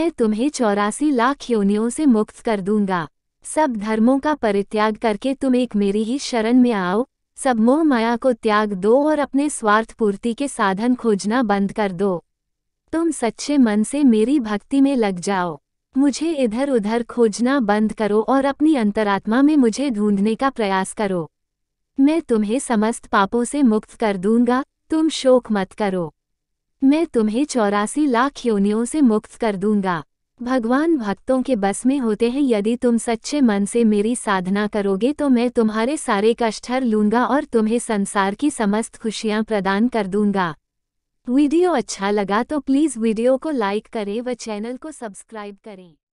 मैं तुम्हें चौरासी लाख योनियों से मुक्त कर दूंगा सब धर्मों का परित्याग करके तुम एक मेरी ही शरण में आओ सब मोह माया को त्याग दो और अपने स्वार्थ पूर्ति के साधन खोजना बंद कर दो तुम सच्चे मन से मेरी भक्ति में लग जाओ मुझे इधर उधर खोजना बंद करो और अपनी अंतरात्मा में मुझे ढूंढने का प्रयास करो मैं तुम्हें समस्त पापों से मुक्त कर दूंगा तुम शोक मत करो मैं तुम्हें चौरासी लाख योनियों से मुक्त कर दूंगा भगवान भक्तों के बस में होते हैं यदि तुम सच्चे मन से मेरी साधना करोगे तो मैं तुम्हारे सारे कष्ट हर लूंगा और तुम्हें संसार की समस्त खुशियां प्रदान कर दूंगा वीडियो अच्छा लगा तो प्लीज़ वीडियो को लाइक करें व चैनल को सब्सक्राइब करें